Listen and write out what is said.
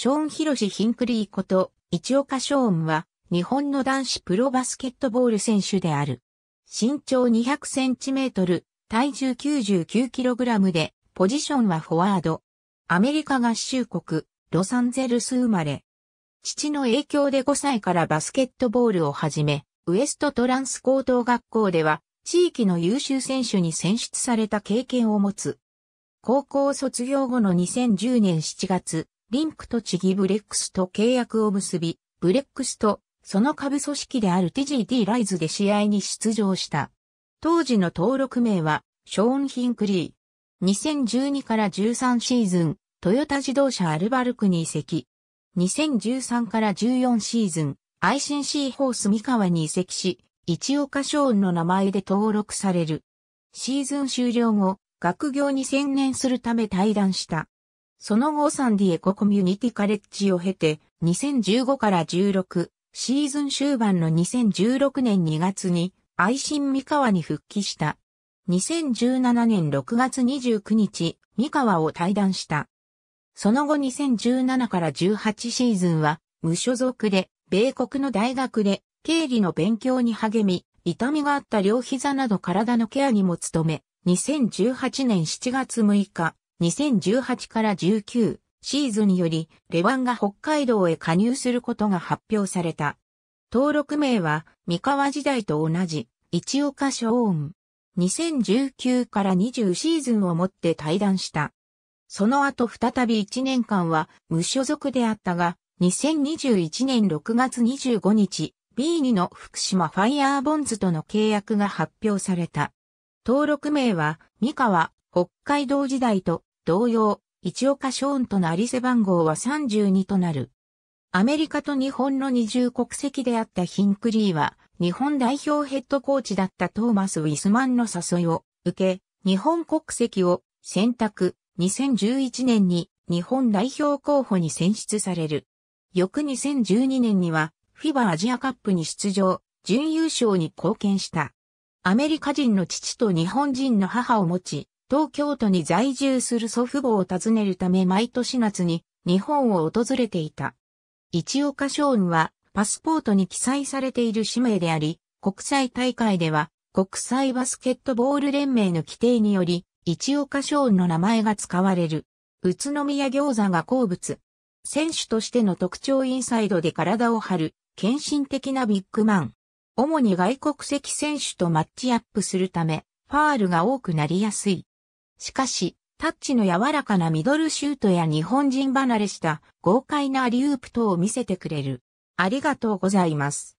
ショーン・ヒロシ・ヒンクリーこと、オ岡ショーンは、日本の男子プロバスケットボール選手である。身長200センチメートル、体重99キログラムで、ポジションはフォワード。アメリカ合衆国、ロサンゼルス生まれ。父の影響で5歳からバスケットボールを始め、ウエストトランス高等学校では、地域の優秀選手に選出された経験を持つ。高校卒業後の2010年7月、リンクとチギブレックスと契約を結び、ブレックスとその下部組織である TGT ライズで試合に出場した。当時の登録名は、ショーン・ヒンクリー。2012から13シーズン、トヨタ自動車アルバルクに移籍。2013から14シーズン、ICC ホース三河に移籍し、一岡ショーンの名前で登録される。シーズン終了後、学業に専念するため退団した。その後サンディエココミュニティカレッジを経て、2015から16シーズン終盤の2016年2月に愛心三河に復帰した。2017年6月29日、三河を退団した。その後2017から18シーズンは無所属で、米国の大学で経理の勉強に励み、痛みがあった両膝など体のケアにも努め、2018年7月6日、2018から19シーズンよりレワンが北海道へ加入することが発表された。登録名は三河時代と同じ一岡ショーン。2019から20シーズンをもって退団した。その後再び1年間は無所属であったが、2021年6月25日、B2 の福島ファイアーボンズとの契約が発表された。登録名は、三河、北海道時代と同様、一岡ショーンとのアリセ番号は32となる。アメリカと日本の二重国籍であったヒンクリーは、日本代表ヘッドコーチだったトーマス・ウィスマンの誘いを受け、日本国籍を選択、2011年に日本代表候補に選出される。翌2012年には、フィバアジアカップに出場、準優勝に貢献した。アメリカ人の父と日本人の母を持ち、東京都に在住する祖父母を訪ねるため毎年夏に日本を訪れていた。一岡松雲はパスポートに記載されている氏名であり、国際大会では国際バスケットボール連盟の規定により、一岡松雲の名前が使われる。宇都宮餃子が好物。選手としての特徴インサイドで体を張る、献身的なビッグマン。主に外国籍選手とマッチアップするため、ファールが多くなりやすい。しかし、タッチの柔らかなミドルシュートや日本人離れした豪快なリュープ等を見せてくれる。ありがとうございます。